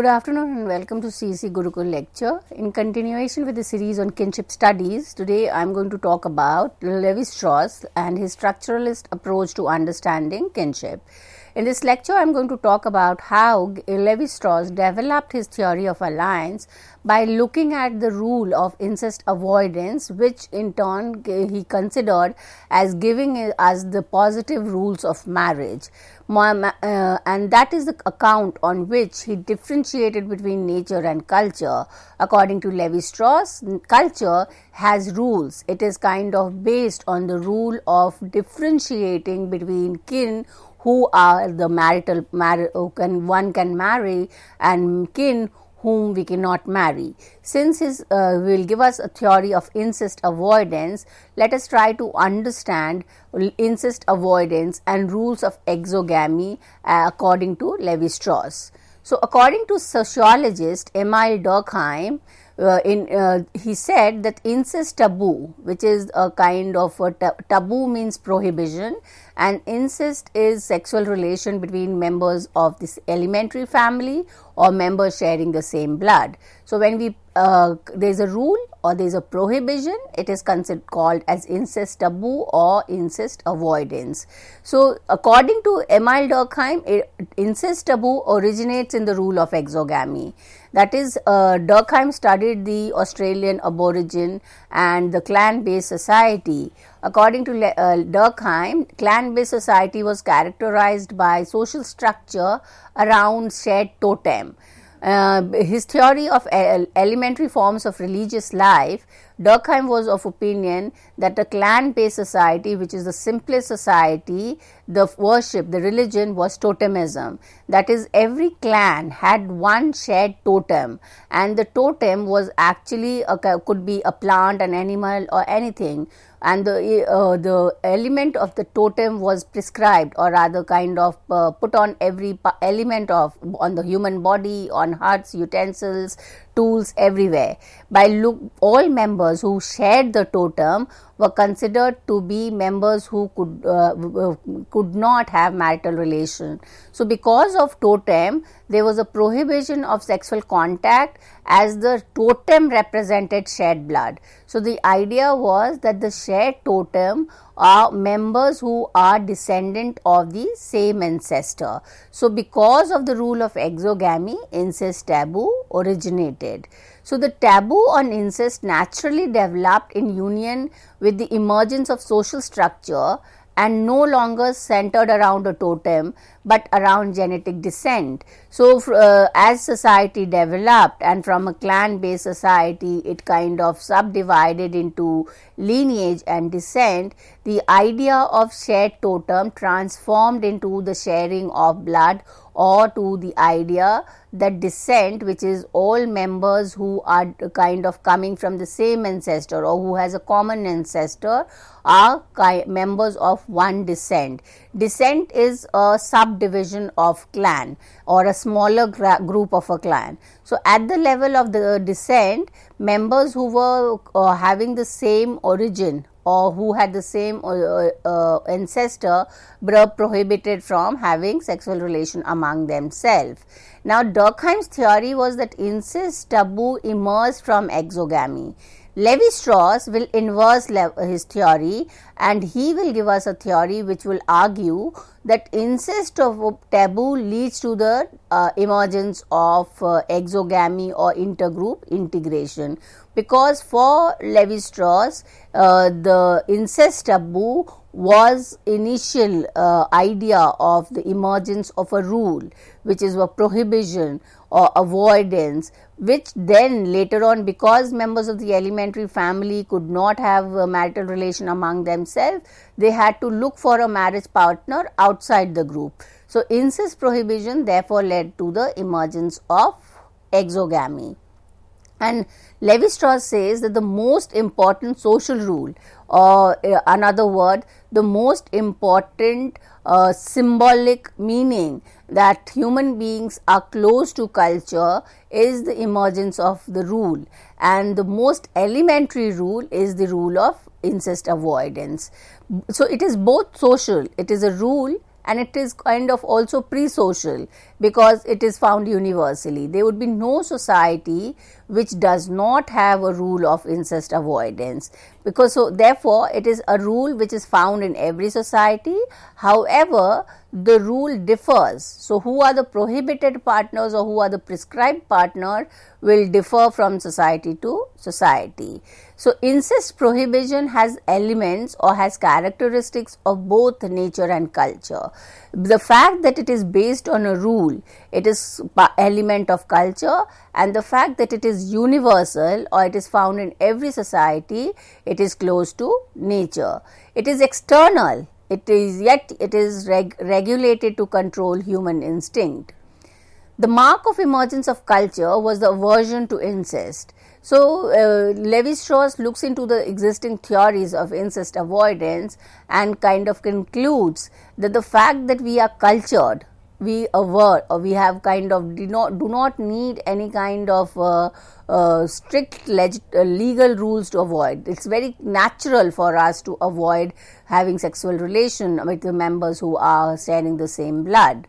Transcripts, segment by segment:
Good afternoon and welcome to CEC Gurukul lecture. In continuation with the series on kinship studies, today I am going to talk about Levi Strauss and his structuralist approach to understanding kinship. In this lecture, I'm going to talk about how Levi Strauss developed his theory of alliance by looking at the rule of incest avoidance, which in turn he considered as giving us the positive rules of marriage. Uh, and that is the account on which he differentiated between nature and culture. According to Levi Strauss, culture has rules, it is kind of based on the rule of differentiating between kin who are the marital mar- who can one can marry and kin whom we cannot marry. Since his uh, will give us a theory of incest avoidance, let us try to understand incest avoidance and rules of exogamy uh, according to Levi-Strauss. So, according to sociologist Emil Durkheim, uh, in uh, he said that incest taboo which is a kind of a taboo means prohibition and incest is sexual relation between members of this elementary family or members sharing the same blood so when we uh, there's a rule or there is a prohibition, it is called as incest taboo or incest avoidance. So, according to Emil Durkheim, incest taboo originates in the rule of exogamy. That is, uh, Durkheim studied the Australian aborigine and the clan based society. According to uh, Durkheim, clan based society was characterized by social structure around shared totem. Uh, his theory of elementary forms of religious life, Durkheim was of opinion that a clan based society, which is the simplest society, the worship, the religion was totemism. That is, every clan had one shared totem, and the totem was actually a, could be a plant, an animal, or anything and the, uh, the element of the totem was prescribed or rather kind of uh, put on every element of on the human body on hearts utensils Tools everywhere. By look, all members who shared the totem were considered to be members who could uh, could not have marital relation. So, because of totem, there was a prohibition of sexual contact as the totem represented shared blood. So, the idea was that the shared totem are members who are descendant of the same ancestor. So, because of the rule of exogamy, incest taboo originated. So, the taboo on incest naturally developed in union with the emergence of social structure and no longer centered around a totem but around genetic descent. So, uh, as society developed and from a clan based society, it kind of subdivided into lineage and descent. The idea of shared totem transformed into the sharing of blood or to the idea that descent, which is all members who are kind of coming from the same ancestor or who has a common ancestor, are members of one descent. Descent is a sub subdivision of clan or a smaller gra- group of a clan. So, at the level of the descent, members who were uh, having the same origin or who had the same uh, uh ancestor were prohibited from having sexual relation among themselves. Now, Durkheim's theory was that incest taboo emerged from exogamy. Levi Strauss will inverse his theory and he will give us a theory which will argue that incest of taboo leads to the uh, emergence of uh, exogamy or intergroup integration because for Levi Strauss uh, the incest taboo was initial uh, idea of the emergence of a rule which is a prohibition or avoidance which then later on because members of the elementary family could not have a marital relation among themselves they had to look for a marriage partner outside the group so incest prohibition therefore led to the emergence of exogamy and levi strauss says that the most important social rule or uh, another word, the most important uh, symbolic meaning that human beings are close to culture is the emergence of the rule. And the most elementary rule is the rule of incest avoidance. So, it is both social, it is a rule and it is kind of also pre social because it is found universally. There would be no society which does not have a rule of incest avoidance because so therefore it is a rule which is found in every society however the rule differs so who are the prohibited partners or who are the prescribed partner will differ from society to society so incest prohibition has elements or has characteristics of both nature and culture the fact that it is based on a rule it is element of culture and the fact that it is universal or it is found in every society it is close to nature it is external it is yet it is reg- regulated to control human instinct the mark of emergence of culture was the aversion to incest so, uh, Levi Strauss looks into the existing theories of incest avoidance and kind of concludes that the fact that we are cultured, we avert, or we have kind of do not, do not need any kind of uh, uh, strict leg- uh, legal rules to avoid. It's very natural for us to avoid having sexual relation with the members who are sharing the same blood.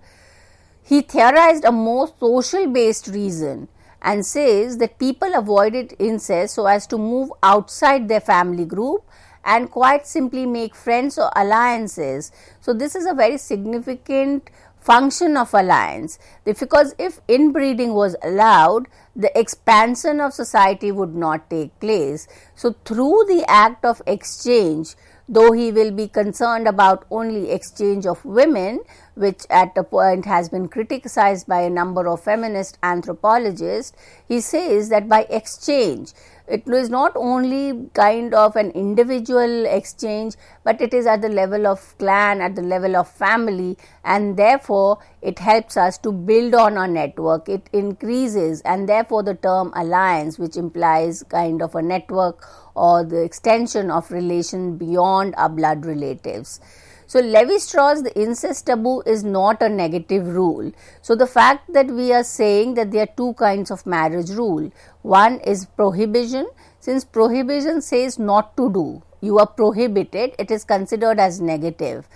He theorized a more social based reason and says that people avoided incest so as to move outside their family group and quite simply make friends or alliances. So, this is a very significant function of alliance because if inbreeding was allowed, the expansion of society would not take place. So, through the act of exchange, though he will be concerned about only exchange of women, which at a point has been criticized by a number of feminist anthropologists, he says that by exchange, it is not only kind of an individual exchange, but it is at the level of clan, at the level of family, and therefore it helps us to build on our network. It increases, and therefore the term alliance, which implies kind of a network or the extension of relation beyond our blood relatives. So, Levi Strauss, the incest taboo is not a negative rule. So, the fact that we are saying that there are two kinds of marriage rule one is prohibition, since prohibition says not to do, you are prohibited, it is considered as negative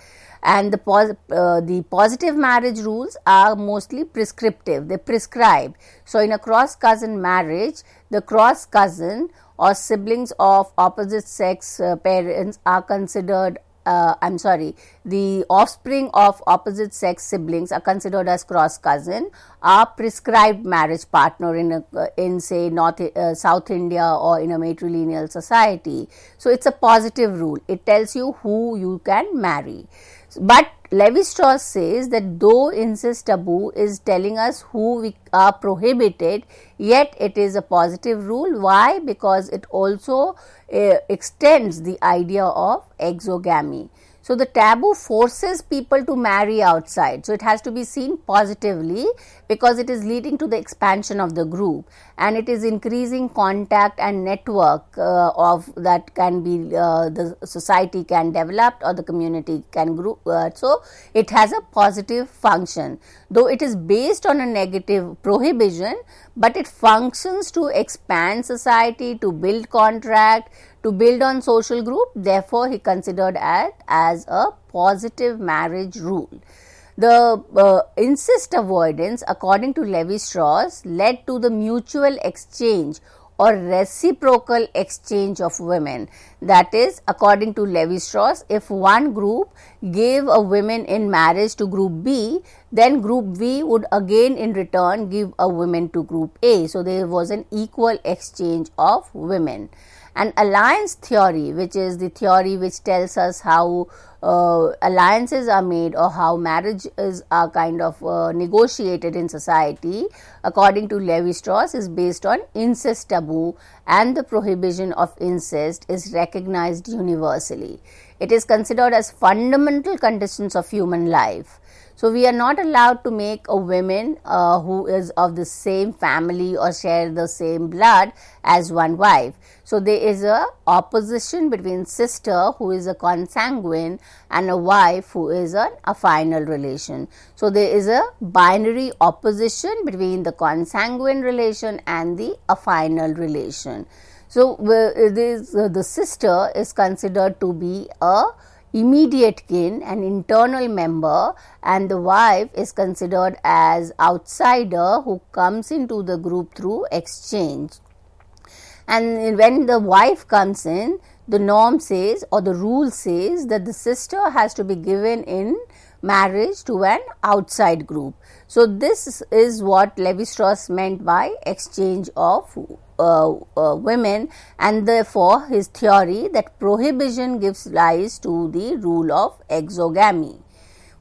and the, pos- uh, the positive marriage rules are mostly prescriptive they prescribe so in a cross cousin marriage the cross cousin or siblings of opposite sex uh, parents are considered uh, I'm sorry, the offspring of opposite sex siblings are considered as cross cousin, are prescribed marriage partner in a, in say North uh, South India or in a matrilineal society. So it's a positive rule. It tells you who you can marry. But Levi Strauss says that though incest taboo is telling us who we are prohibited, yet it is a positive rule. Why? Because it also uh, extends the idea of exogamy. So the taboo forces people to marry outside. So it has to be seen positively because it is leading to the expansion of the group and it is increasing contact and network uh, of that can be uh, the society can develop or the community can grow. Uh, so it has a positive function, though it is based on a negative prohibition, but it functions to expand society, to build contract, to build on social group, therefore, he considered it as a positive marriage rule. The uh, avoidance, according to Levi Strauss, led to the mutual exchange or reciprocal exchange of women. That is, according to Levi Strauss, if one group gave a woman in marriage to group B, then group B would again in return give a woman to group A. So, there was an equal exchange of women. And alliance theory, which is the theory which tells us how uh, alliances are made or how is a kind of uh, negotiated in society, according to Levi Strauss, is based on incest taboo and the prohibition of incest is recognized universally. It is considered as fundamental conditions of human life so, we are not allowed to make a woman uh, who is of the same family or share the same blood as one wife. So, there is a opposition between sister who is a consanguine and a wife who is an affinal relation. So, there is a binary opposition between the consanguine relation and the affinal relation. So, uh, uh, the sister is considered to be a immediate kin, an internal member, and the wife is considered as outsider who comes into the group through exchange. And when the wife comes in, the norm says or the rule says that the sister has to be given in marriage to an outside group. So, this is what Levi Strauss meant by exchange of uh, uh, women and therefore his theory that prohibition gives rise to the rule of exogamy.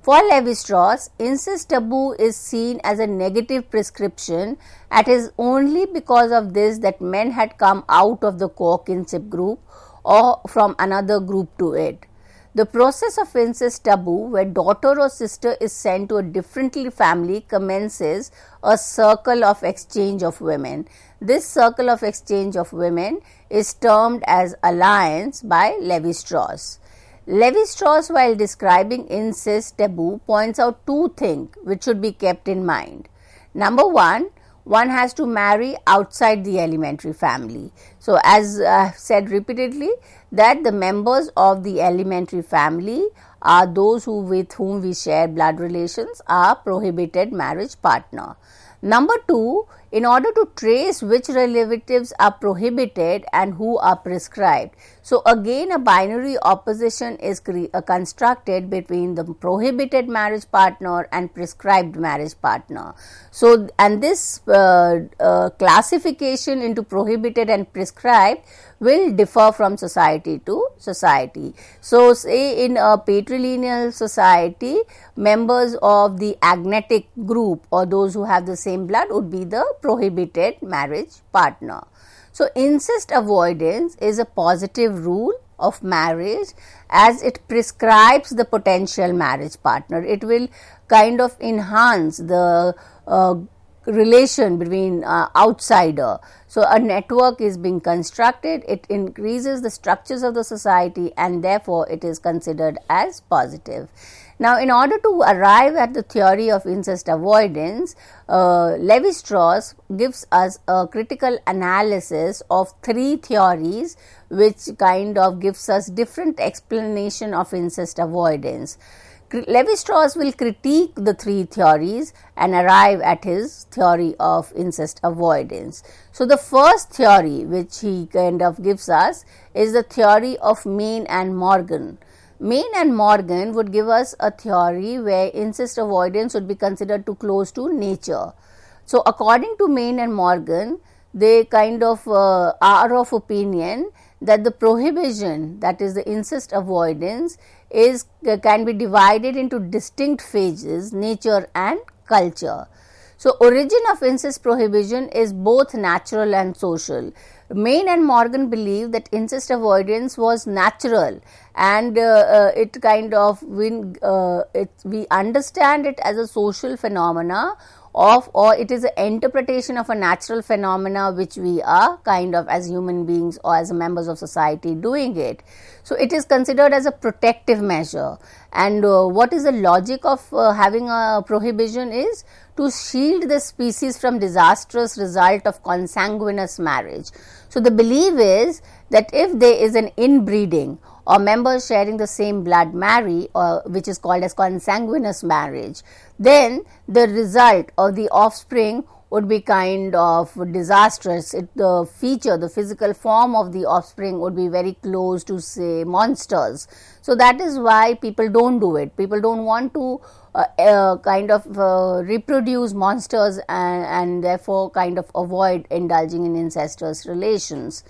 For Levi-Strauss, incest taboo is seen as a negative prescription. It is only because of this that men had come out of the core kinship group or from another group to it. The process of incest taboo, where daughter or sister is sent to a different family, commences a circle of exchange of women. This circle of exchange of women is termed as alliance by Levi Strauss. Levi Strauss, while describing incest taboo, points out two things which should be kept in mind. Number one, one has to marry outside the elementary family. So, as I uh, said repeatedly, that the members of the elementary family are those who with whom we share blood relations are prohibited marriage partner. Number two, in order to trace which relatives are prohibited and who are prescribed. So, again, a binary opposition is uh, constructed between the prohibited marriage partner and prescribed marriage partner. So, and this uh, uh, classification into prohibited and prescribed will differ from society to society. So, say in a patrilineal society, members of the agnatic group or those who have the same blood would be the prohibited marriage partner. So, incest avoidance is a positive rule of marriage as it prescribes the potential marriage partner. It will kind of enhance the uh, relation between uh, outsider so a network is being constructed it increases the structures of the society and therefore it is considered as positive now, in order to arrive at the theory of incest avoidance, uh, Levi Strauss gives us a critical analysis of three theories which kind of gives us different explanation of incest avoidance. Levi Strauss will critique the three theories and arrive at his theory of incest avoidance. So, the first theory which he kind of gives us is the theory of Main and Morgan. Main and Morgan would give us a theory where insist avoidance would be considered too close to nature. So, according to Main and Morgan, they kind of uh, are of opinion that the prohibition, that is the insist avoidance, is uh, can be divided into distinct phases, nature and culture. So, origin of incest prohibition is both natural and social. Main and Morgan believed that incest avoidance was natural and uh, uh, it kind of uh, it, we understand it as a social phenomena of or it is an interpretation of a natural phenomena which we are kind of as human beings or as members of society doing it so it is considered as a protective measure and uh, what is the logic of uh, having a prohibition is to shield the species from disastrous result of consanguineous marriage so the belief is that if there is an inbreeding or members sharing the same blood marry, or, uh, which is called as consanguineous marriage, then the result or the offspring would be kind of disastrous. It, the feature, the physical form of the offspring would be very close to, say, monsters. So that is why people don't do it. People don't want to uh, uh, kind of uh, reproduce monsters and, and therefore kind of avoid indulging in incestuous relations.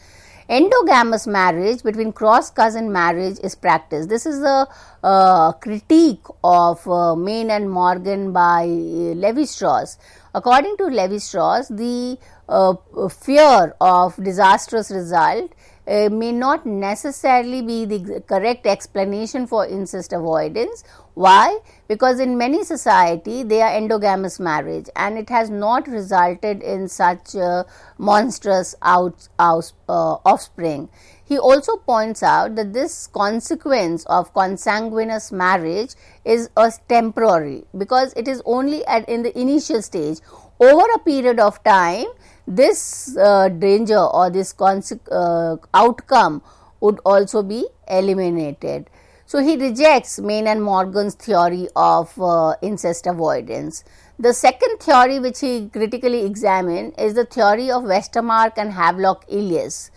Endogamous marriage between cross cousin marriage is practiced. This is a uh, critique of uh, Maine and Morgan by uh, Levi Strauss. According to Levi Strauss, the uh, fear of disastrous result uh, may not necessarily be the correct explanation for incest avoidance. Why? Because in many society they are endogamous marriage and it has not resulted in such uh, monstrous out, out uh, offspring. He also points out that this consequence of consanguineous marriage is a temporary because it is only at in the initial stage. Over a period of time, this uh, danger or this uh, outcome would also be eliminated. So, he rejects Main and Morgan's theory of uh, incest avoidance. The second theory which he critically examined is the theory of Westermarck and Havelock Ellis.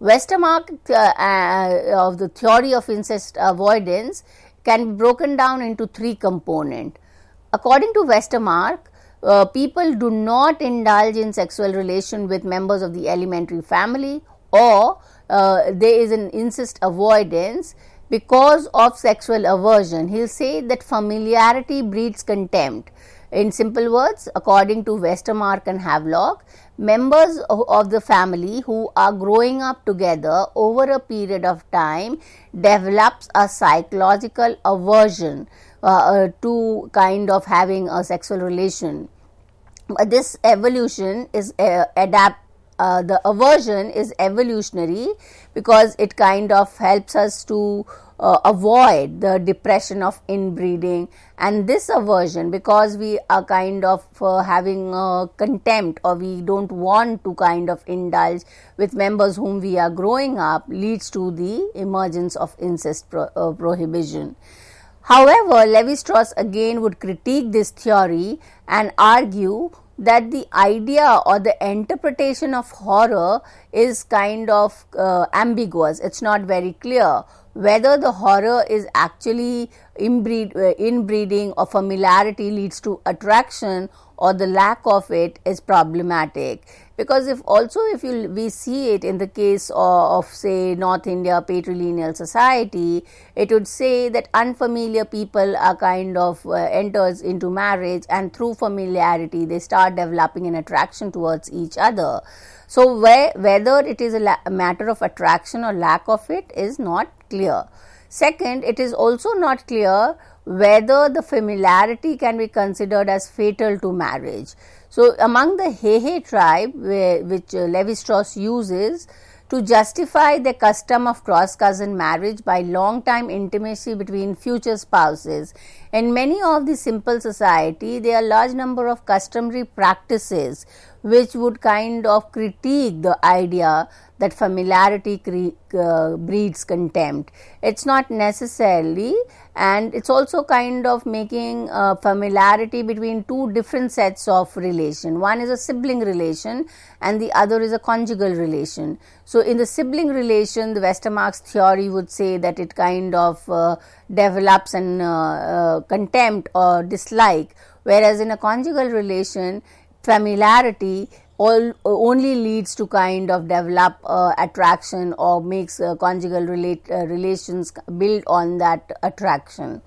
Westermarck uh, uh, of the theory of incest avoidance can be broken down into three components. According to Westermarck, uh, people do not indulge in sexual relation with members of the elementary family or uh, there is an incest avoidance because of sexual aversion. He'll say that familiarity breeds contempt. In simple words, according to Westermark and Havelock, members of, of the family who are growing up together over a period of time develops a psychological aversion uh, uh, to kind of having a sexual relation. But this evolution is uh, adapt. Uh, the aversion is evolutionary because it kind of helps us to uh, avoid the depression of inbreeding and this aversion because we are kind of uh, having a contempt or we don't want to kind of indulge with members whom we are growing up leads to the emergence of incest pro- uh, prohibition However, Levi Strauss again would critique this theory and argue that the idea or the interpretation of horror is kind of uh, ambiguous, it's not very clear whether the horror is actually inbreed, uh, inbreeding or familiarity leads to attraction or the lack of it is problematic because if also if you we see it in the case of, of say north india patrilineal society it would say that unfamiliar people are kind of uh, enters into marriage and through familiarity they start developing an attraction towards each other so where, whether it is a, la- a matter of attraction or lack of it is not clear second it is also not clear whether the familiarity can be considered as fatal to marriage. So, among the Hehe tribe, which uh, Levi Strauss uses to justify the custom of cross cousin marriage by long time intimacy between future spouses, in many of the simple society, there are large number of customary practices which would kind of critique the idea that familiarity cre- uh, breeds contempt. It's not necessarily, and it's also kind of making uh, familiarity between two different sets of relation. One is a sibling relation, and the other is a conjugal relation. So, in the sibling relation, the Westermarck's theory would say that it kind of uh, develops an uh, uh, contempt or dislike, whereas in a conjugal relation, familiarity all, only leads to kind of develop uh, attraction or makes uh, conjugal relate, uh, relations build on that attraction.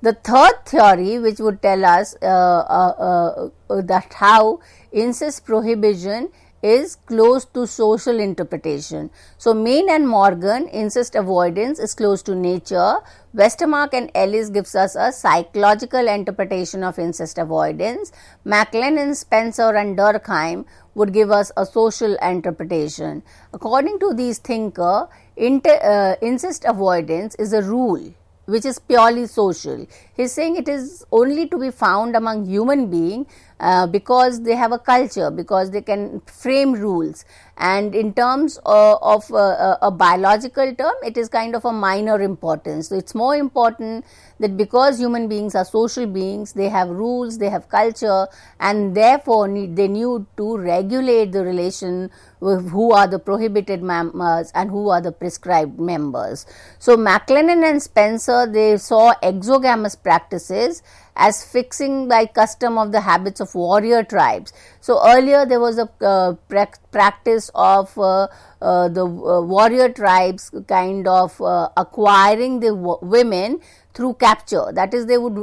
The third theory, which would tell us uh, uh, uh, that how incest prohibition is close to social interpretation. So, Main and Morgan insist avoidance is close to nature. Westermarck and Ellis gives us a psychological interpretation of incest avoidance. Macklin and Spencer and Durkheim would give us a social interpretation. According to these thinkers, inter- uh, incest avoidance is a rule which is purely social. He is saying it is only to be found among human being uh, because they have a culture, because they can frame rules and in terms uh, of, of uh, a, uh, a, biological term it is kind of a minor importance so it's more important that because human beings are social beings they have rules they have culture and therefore need, they need to regulate the relation with who are the prohibited members and who are the prescribed members so maclennan and spencer they saw exogamous practices as fixing by custom of the habits of warrior tribes. So earlier there was a uh, pra- practice of uh, uh, the uh, warrior tribes kind of uh, acquiring the w- women through capture. That is, they would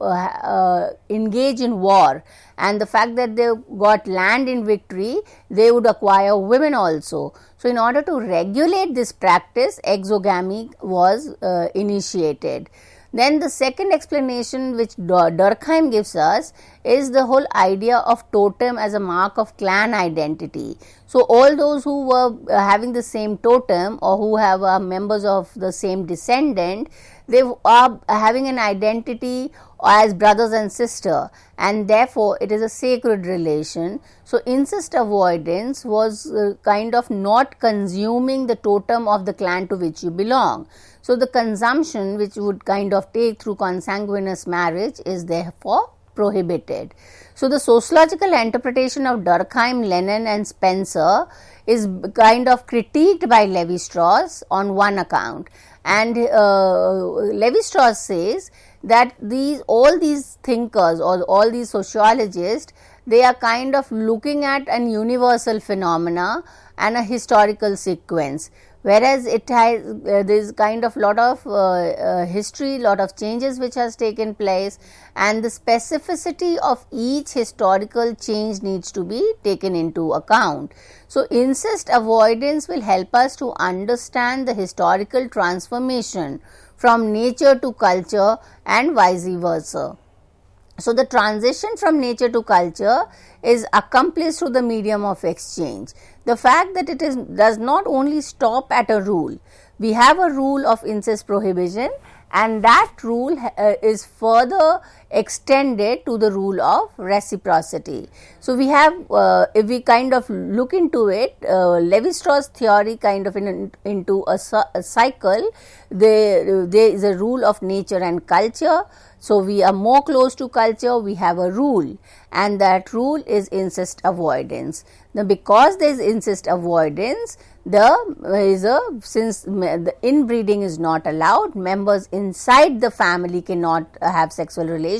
uh, engage in war, and the fact that they got land in victory, they would acquire women also. So, in order to regulate this practice, exogamy was initiated. Then the second explanation which Durkheim gives us is the whole idea of totem as a mark of clan identity. So all those who were uh, having the same totem or who have uh, members of the same descendant, they are having an identity as brothers and sister and therefore it is a sacred relation so incest avoidance was uh, kind of not consuming the totem of the clan to which you belong so, the consumption which would kind of take through consanguineous marriage is therefore prohibited. So, the sociological interpretation of Durkheim, Lenin, and Spencer is kind of critiqued by Levi Strauss on one account. And uh, Levi Strauss says that these all these thinkers or all these sociologists they are kind of looking at an universal phenomena and a historical sequence whereas it has uh, this kind of lot of uh, uh, history lot of changes which has taken place and the specificity of each historical change needs to be taken into account so incest avoidance will help us to understand the historical transformation from nature to culture and vice versa so, the transition from nature to culture is accomplished through the medium of exchange. The fact that it is, does not only stop at a rule, we have a rule of incest prohibition, and that rule uh, is further extended to the rule of reciprocity. So, we have uh, if we kind of look into it uh, Levi-Strauss theory kind of in, into a, a cycle there, there is a rule of nature and culture. So, we are more close to culture we have a rule and that rule is insist avoidance. Now, because there is insist avoidance the is a since the inbreeding is not allowed members inside the family cannot have sexual relations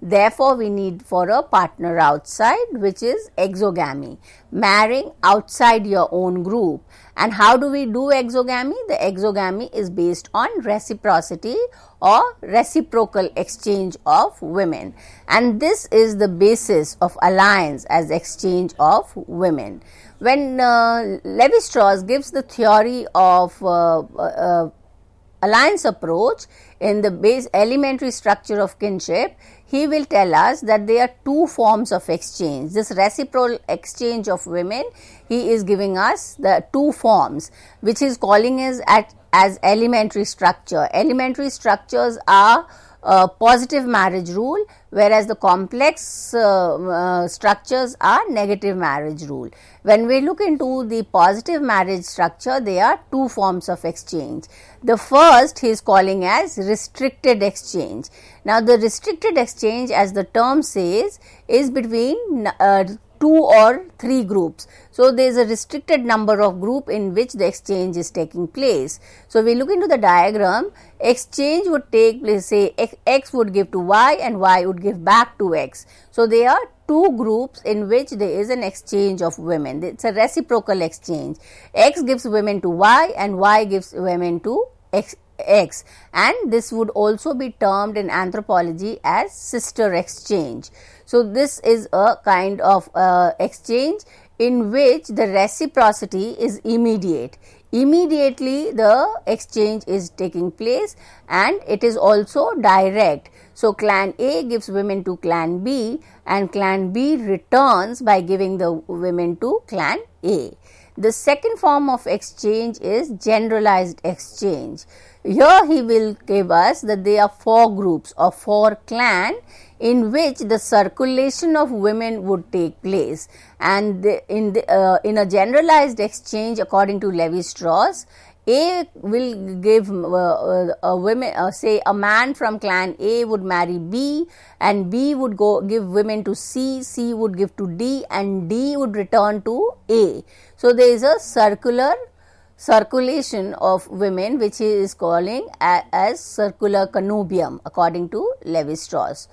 Therefore, we need for a partner outside, which is exogamy, marrying outside your own group. And how do we do exogamy? The exogamy is based on reciprocity or reciprocal exchange of women. And this is the basis of alliance as exchange of women. When uh, Levi Strauss gives the theory of uh, uh, uh alliance approach in the base elementary structure of kinship he will tell us that there are two forms of exchange this reciprocal exchange of women he is giving us the two forms which he is calling as, as elementary structure elementary structures are uh, positive marriage rule whereas the complex uh, uh, structures are negative marriage rule. When we look into the positive marriage structure there are two forms of exchange. The first he is calling as restricted exchange. Now the restricted exchange as the term says is between uh, two or three groups. So, there is a restricted number of group in which the exchange is taking place. So, we look into the diagram, exchange would take place say x would give to y and y would give back to x. So, there are two groups in which there is an exchange of women. It's a reciprocal exchange. X gives women to y and y gives women to x x and this would also be termed in anthropology as sister exchange. So, this is a kind of uh, exchange in which the reciprocity is immediate. Immediately, the exchange is taking place and it is also direct. So, clan A gives women to clan B, and clan B returns by giving the women to clan A. The second form of exchange is generalized exchange. Here, he will give us that there are four groups or four clan in which the circulation of women would take place and in the, uh, in a generalized exchange according to levi strauss a will give uh, uh, a women uh, say a man from clan A would marry B and B would go give women to C C would give to D and D would return to A so there is a circular circulation of women which he is calling as, as circular connubium according to Levi Strauss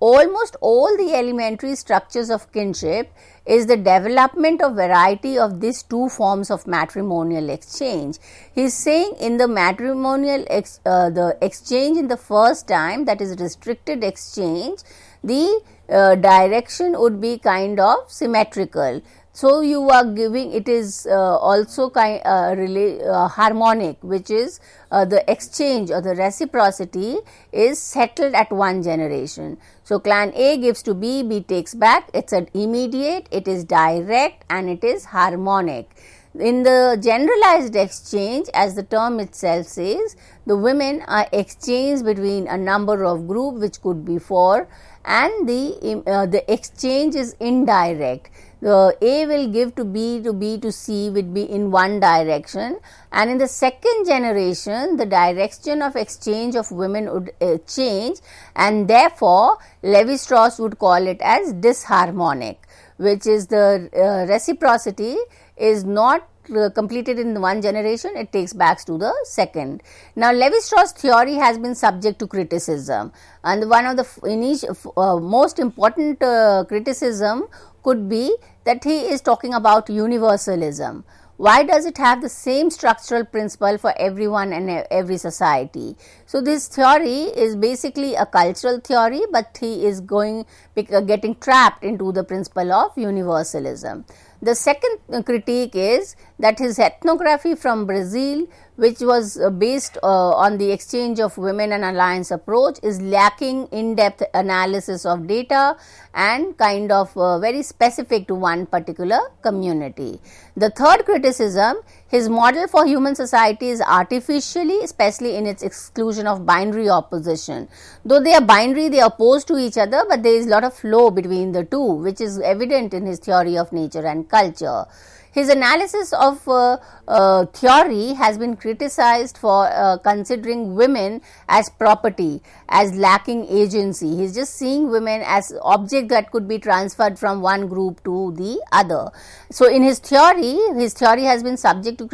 almost all the elementary structures of kinship is the development of variety of these two forms of matrimonial exchange he is saying in the matrimonial ex, uh, the exchange in the first time that is restricted exchange the uh, direction would be kind of symmetrical so, you are giving it is uh, also kind uh, uh, harmonic which is uh, the exchange or the reciprocity is settled at one generation. So, clan A gives to B, B takes back, it is an immediate, it is direct and it is harmonic. In the generalized exchange as the term itself says, the women are exchanged between a number of group which could be 4 and the, uh, the exchange is indirect. The A will give to B to B to C would be in one direction and in the second generation the direction of exchange of women would uh, change and therefore Levi-Strauss would call it as disharmonic which is the uh, reciprocity is not uh, completed in one generation, it takes back to the second. Now, Levi Strauss theory has been subject to criticism, and one of the uh, most important uh, criticism could be that he is talking about universalism. Why does it have the same structural principle for everyone and every society? So, this theory is basically a cultural theory, but he is going uh, getting trapped into the principle of universalism. The second critique is that his ethnography from Brazil which was uh, based uh, on the exchange of women and alliance approach is lacking in-depth analysis of data and kind of uh, very specific to one particular community. The third criticism, his model for human society is artificially, especially in its exclusion of binary opposition. Though they are binary, they are opposed to each other, but there is lot of flow between the two, which is evident in his theory of nature and culture. His analysis of uh, uh, theory has been criticized for uh, considering women as property as lacking agency. He's just seeing women as object that could be transferred from one group to the other. So in his theory, his theory has been subject to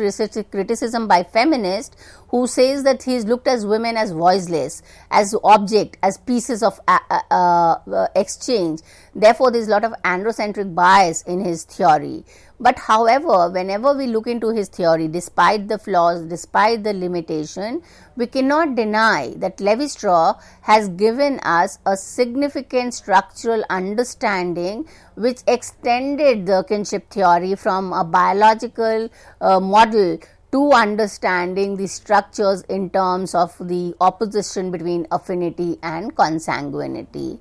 criticism by feminists who says that he looked as women as voiceless, as object, as pieces of uh, uh, uh exchange. Therefore, there is a lot of androcentric bias in his theory. But however, whenever we look into his theory, despite the flaws, despite the limitation, we cannot deny that Levi-Strauss has given us a significant structural understanding which extended the kinship theory from a biological uh, model to understanding the structures in terms of the opposition between affinity and consanguinity.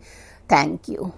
Thank you.